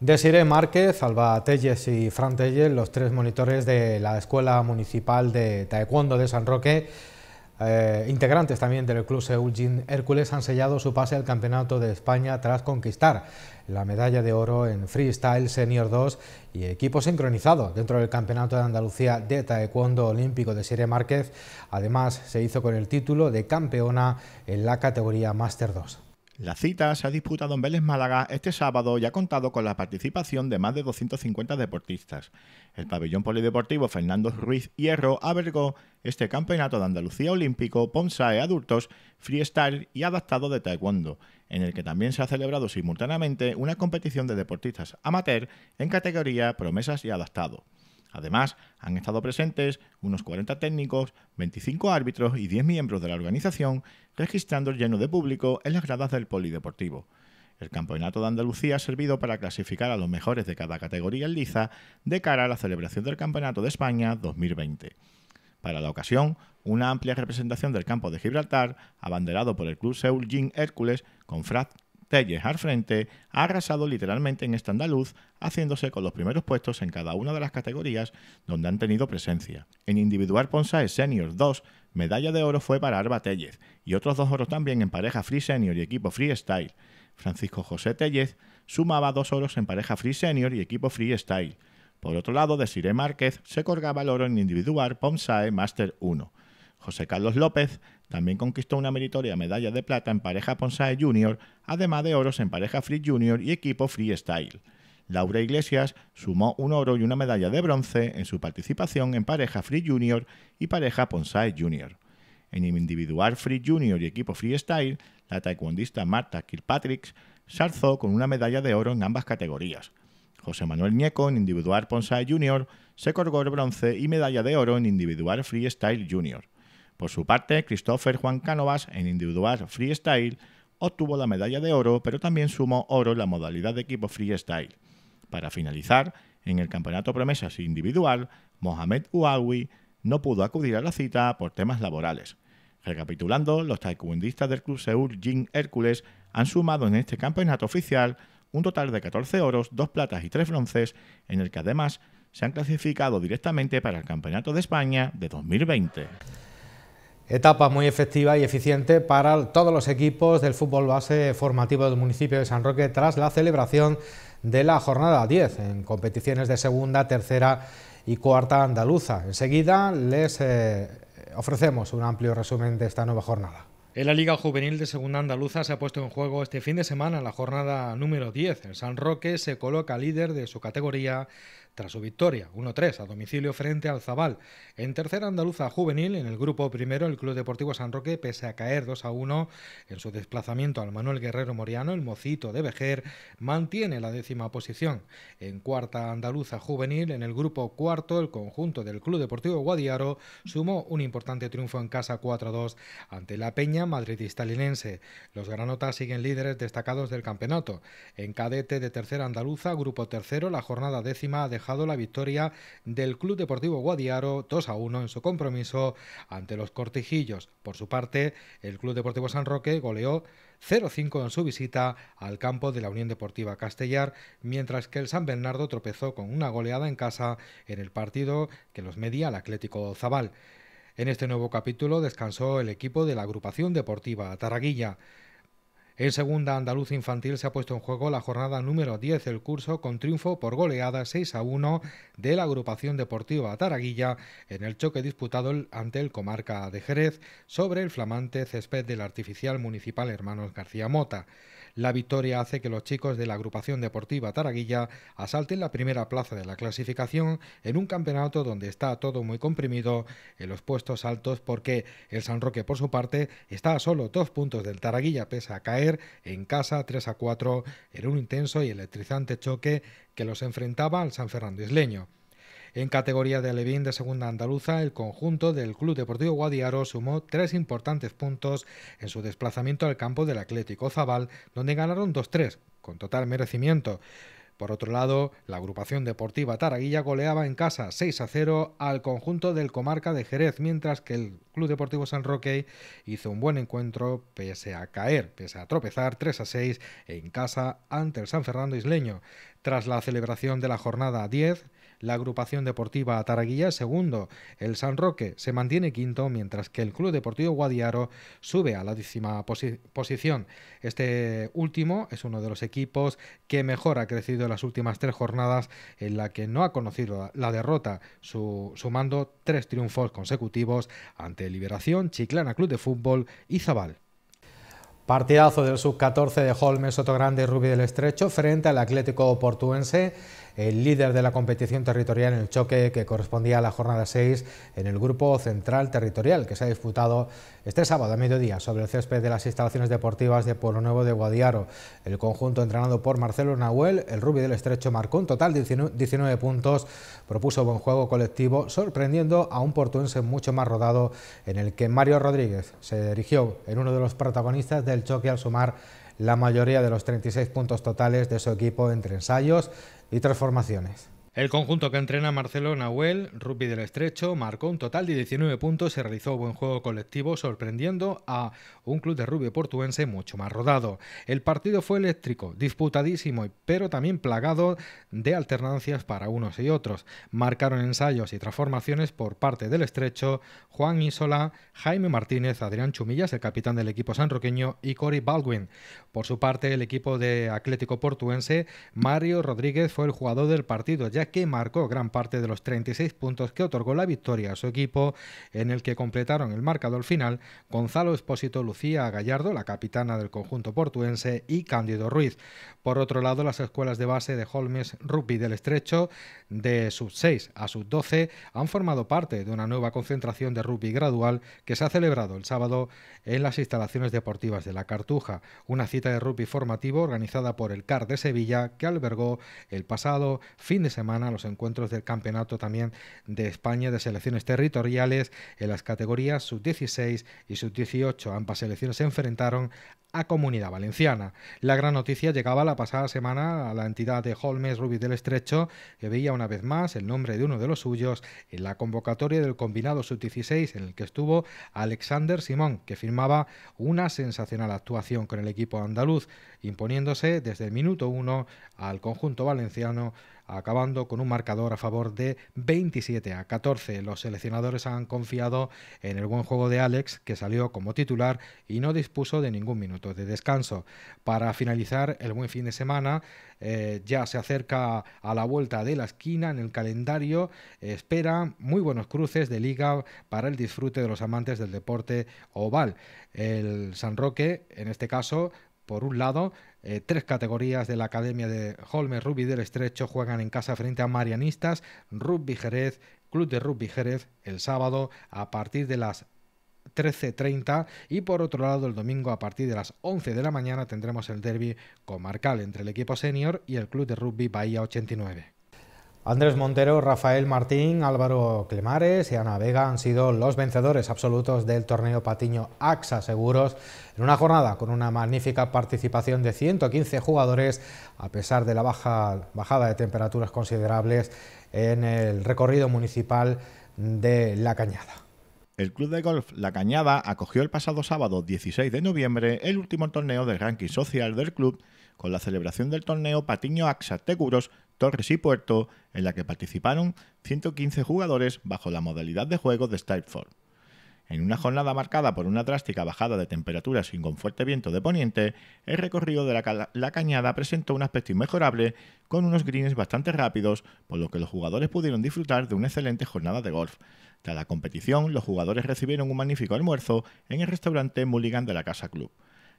Desiree Márquez, Alba Telles y Fran Telles, los tres monitores de la Escuela Municipal de Taekwondo de San Roque, eh, integrantes también del club Seúl Hércules han sellado su pase al Campeonato de España tras conquistar la medalla de oro en Freestyle Senior 2 y equipo sincronizado dentro del Campeonato de Andalucía de Taekwondo Olímpico de Sierra Márquez. Además, se hizo con el título de campeona en la categoría Master 2. La cita se ha disputado en Vélez Málaga este sábado y ha contado con la participación de más de 250 deportistas. El pabellón polideportivo Fernando Ruiz Hierro albergó este campeonato de Andalucía Olímpico, Ponsae Adultos, Freestyle y Adaptado de Taekwondo, en el que también se ha celebrado simultáneamente una competición de deportistas amateur en categoría Promesas y Adaptado. Además, han estado presentes unos 40 técnicos, 25 árbitros y 10 miembros de la organización, registrando el lleno de público en las gradas del Polideportivo. El Campeonato de Andalucía ha servido para clasificar a los mejores de cada categoría en liza de cara a la celebración del Campeonato de España 2020. Para la ocasión, una amplia representación del campo de Gibraltar, abanderado por el club Seul Jin Hércules, con Frat Tellez al frente, ha arrasado literalmente en esta andaluz, haciéndose con los primeros puestos en cada una de las categorías donde han tenido presencia. En individual Ponsae Senior 2, medalla de oro fue para Arba Tellez, y otros dos oros también en pareja Free Senior y equipo Freestyle. Francisco José Tellez sumaba dos oros en pareja Free Senior y equipo Freestyle. Por otro lado, Desiree Márquez se colgaba el oro en individual Ponsae Master 1. José Carlos López también conquistó una meritoria medalla de plata en pareja Ponsae Junior, además de oros en pareja Free Junior y equipo Style. Laura Iglesias sumó un oro y una medalla de bronce en su participación en pareja Free Junior y pareja Ponsae Junior. En individual Free Junior y equipo Style, la taekwondista Marta Kilpatrick se alzó con una medalla de oro en ambas categorías. José Manuel Nieco en individual Ponsae Junior se corgó el bronce y medalla de oro en individual Style Junior. Por su parte, Christopher Juan Cánovas en individual freestyle obtuvo la medalla de oro, pero también sumó oro en la modalidad de equipo freestyle. Para finalizar, en el campeonato promesas individual, Mohamed Uawi no pudo acudir a la cita por temas laborales. Recapitulando, los taekwondistas del Club Seúl Jin Hércules han sumado en este campeonato oficial un total de 14 oros, 2 platas y 3 bronces, en el que además se han clasificado directamente para el Campeonato de España de 2020. Etapa muy efectiva y eficiente para todos los equipos del fútbol base formativo del municipio de San Roque tras la celebración de la jornada 10 en competiciones de segunda, tercera y cuarta andaluza. Enseguida les eh, ofrecemos un amplio resumen de esta nueva jornada. En la Liga Juvenil de Segunda Andaluza se ha puesto en juego este fin de semana la jornada número 10. El San Roque se coloca líder de su categoría tras su victoria 1-3 a domicilio frente al Zabal. En tercera andaluza juvenil, en el grupo primero, el Club Deportivo San Roque, pese a caer 2-1 en su desplazamiento al Manuel Guerrero Moriano, el mocito de Vejer mantiene la décima posición. En cuarta andaluza juvenil, en el grupo cuarto, el conjunto del Club Deportivo Guadiaro sumó un importante triunfo en casa 4-2 ante La Peña madrid madridista-linense. Los granotas siguen líderes destacados del campeonato. En cadete de tercera andaluza, grupo tercero, la jornada décima ha dejado la victoria del Club Deportivo Guadiaro 2 a 1 en su compromiso ante los Cortijillos. Por su parte, el Club Deportivo San Roque goleó 0-5 en su visita al campo de la Unión Deportiva Castellar, mientras que el San Bernardo tropezó con una goleada en casa en el partido que los medía el Atlético Zabal. En este nuevo capítulo descansó el equipo de la agrupación deportiva Taraguilla. En segunda andaluz infantil se ha puesto en juego la jornada número 10 del curso con triunfo por goleada 6 a 1 de la agrupación deportiva Taraguilla en el choque disputado ante el comarca de Jerez sobre el flamante césped del artificial municipal Hermanos García Mota. La victoria hace que los chicos de la agrupación deportiva Taraguilla asalten la primera plaza de la clasificación en un campeonato donde está todo muy comprimido en los puestos altos porque el San Roque por su parte está a solo dos puntos del Taraguilla pese a caer en casa 3 a 4 en un intenso y electrizante choque que los enfrentaba al San Fernando Isleño. En categoría de Levín de Segunda Andaluza, el conjunto del Club Deportivo Guadiaro sumó tres importantes puntos en su desplazamiento al campo del Atlético Zabal, donde ganaron 2-3, con total merecimiento. Por otro lado, la agrupación deportiva Taraguilla goleaba en casa 6 0 al conjunto del comarca de Jerez, mientras que el Club Deportivo San Roque hizo un buen encuentro pese a caer, pese a tropezar 3 6 en casa ante el San Fernando Isleño. Tras la celebración de la jornada 10, la agrupación deportiva Taraguilla segundo, el San Roque se mantiene quinto, mientras que el Club Deportivo Guadiaro sube a la décima posición. Este último es uno de los equipos que mejor ha crecido en las últimas tres jornadas, en la que no ha conocido la derrota, sumando tres triunfos consecutivos ante Liberación, Chiclana Club de Fútbol y Zabal. Partidazo del sub-14 de Holmes Sotogrande y Rubí del Estrecho frente al Atlético Portuense el líder de la competición territorial en el choque que correspondía a la jornada 6 en el grupo central territorial que se ha disputado este sábado a mediodía sobre el césped de las instalaciones deportivas de Pueblo Nuevo de Guadiaro. El conjunto entrenado por Marcelo Nahuel, el rubí del estrecho, marcó un total de 19 puntos, propuso buen juego colectivo, sorprendiendo a un portuense mucho más rodado en el que Mario Rodríguez se dirigió en uno de los protagonistas del choque al sumar la mayoría de los 36 puntos totales de su equipo entre ensayos, y transformaciones. El conjunto que entrena Marcelo Nahuel, rugby del estrecho, marcó un total de 19 puntos, y realizó un buen juego colectivo, sorprendiendo a un club de rugby portuense mucho más rodado. El partido fue eléctrico, disputadísimo, pero también plagado de alternancias para unos y otros. Marcaron ensayos y transformaciones por parte del estrecho Juan Isola, Jaime Martínez, Adrián Chumillas, el capitán del equipo sanroqueño, y Cory Baldwin. Por su parte, el equipo de Atlético Portuense, Mario Rodríguez fue el jugador del partido, que marcó gran parte de los 36 puntos que otorgó la victoria a su equipo, en el que completaron el marcador final Gonzalo Espósito, Lucía Gallardo, la capitana del conjunto portuense, y Cándido Ruiz. Por otro lado, las escuelas de base de Holmes Rugby del Estrecho, de sub 6 a sub 12, han formado parte de una nueva concentración de rugby gradual que se ha celebrado el sábado en las instalaciones deportivas de La Cartuja, una cita de rugby formativo organizada por el CAR de Sevilla que albergó el pasado fin de semana los encuentros del Campeonato también de España de selecciones territoriales en las categorías sub-16 y sub-18. Ambas selecciones se enfrentaron a Comunidad Valenciana. La gran noticia llegaba la pasada semana a la entidad de Holmes Rubí del Estrecho, que veía una vez más el nombre de uno de los suyos en la convocatoria del combinado sub-16 en el que estuvo Alexander Simón, que firmaba una sensacional actuación con el equipo andaluz, imponiéndose desde el minuto uno al conjunto valenciano acabando con un marcador a favor de 27 a 14. Los seleccionadores han confiado en el buen juego de Alex, que salió como titular y no dispuso de ningún minuto de descanso. Para finalizar el buen fin de semana, eh, ya se acerca a la vuelta de la esquina en el calendario, espera muy buenos cruces de liga para el disfrute de los amantes del deporte oval. El San Roque, en este caso, por un lado, eh, tres categorías de la Academia de Holmes Rugby del Estrecho juegan en casa frente a Marianistas, Rugby Jerez, Club de Rugby Jerez, el sábado a partir de las 13.30 y por otro lado el domingo a partir de las 11 de la mañana tendremos el derby comarcal entre el equipo senior y el Club de Rugby Bahía 89. Andrés Montero, Rafael Martín, Álvaro Clemares y Ana Vega han sido los vencedores absolutos del torneo Patiño AXA Seguros en una jornada con una magnífica participación de 115 jugadores a pesar de la baja, bajada de temperaturas considerables en el recorrido municipal de La Cañada. El Club de Golf La Cañada acogió el pasado sábado 16 de noviembre el último torneo del ranking social del club con la celebración del torneo Patiño AXA Seguros Torres y Puerto, en la que participaron 115 jugadores bajo la modalidad de juego de Stripeford. En una jornada marcada por una drástica bajada de temperaturas y con fuerte viento de poniente, el recorrido de la, cañada presentó un aspecto inmejorable con unos greens bastante rápidos, por lo que los jugadores pudieron disfrutar de una excelente jornada de golf. Tras la competición, los jugadores recibieron un magnífico almuerzo en el restaurante Mulligan de la Casa Club.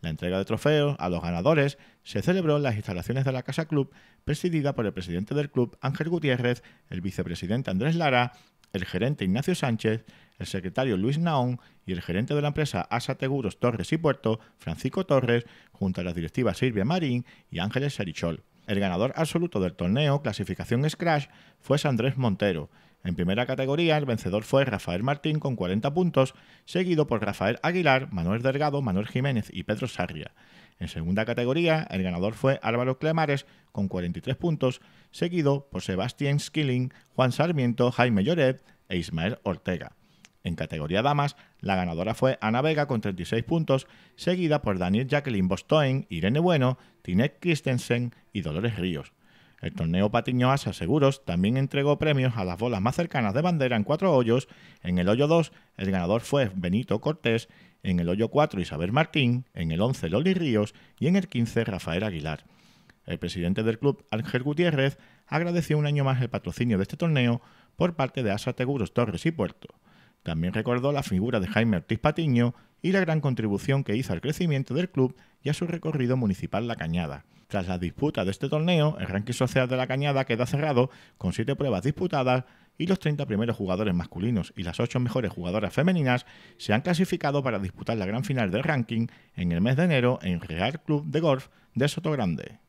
La entrega de trofeos a los ganadores se celebró en las instalaciones de la Casa Club, presidida por el presidente del club Ángel Gutiérrez, el vicepresidente Andrés Lara, el gerente Ignacio Sánchez, el secretario Luis Naón y el gerente de la empresa Asa Teguros Torres y Puerto, Francisco Torres, junto a las directivas Silvia Marín y Ángeles Sarichol. El ganador absoluto del torneo, clasificación Scratch, fue Sandrés Montero, en primera categoría, el vencedor fue Rafael Martín con 40 puntos, seguido por Rafael Aguilar, Manuel Delgado, Manuel Jiménez y Pedro Sarria. En segunda categoría, el ganador fue Álvaro Clemares con 43 puntos, seguido por Sebastián Skilling, Juan Sarmiento, Jaime Lloret e Ismael Ortega. En categoría damas, la ganadora fue Ana Vega con 36 puntos, seguida por Daniel Jacqueline Bostoen, Irene Bueno, Tinek Christensen y Dolores Ríos. El torneo Patiño Asa Seguros también entregó premios a las bolas más cercanas de bandera en cuatro hoyos. En el hoyo 2, el ganador fue Benito Cortés, en el hoyo 4, Isabel Martín, en el 11, Loli Ríos y en el 15, Rafael Aguilar. El presidente del club, Ángel Gutiérrez, agradeció un año más el patrocinio de este torneo por parte de Asa Seguros Torres y Puerto. También recordó la figura de Jaime Ortiz Patiño y la gran contribución que hizo al crecimiento del club y a su recorrido municipal La Cañada. Tras la disputa de este torneo, el ranking social de La Cañada queda cerrado con siete pruebas disputadas y los 30 primeros jugadores masculinos y las 8 mejores jugadoras femeninas se han clasificado para disputar la gran final del ranking en el mes de enero en Real Club de Golf de Sotogrande.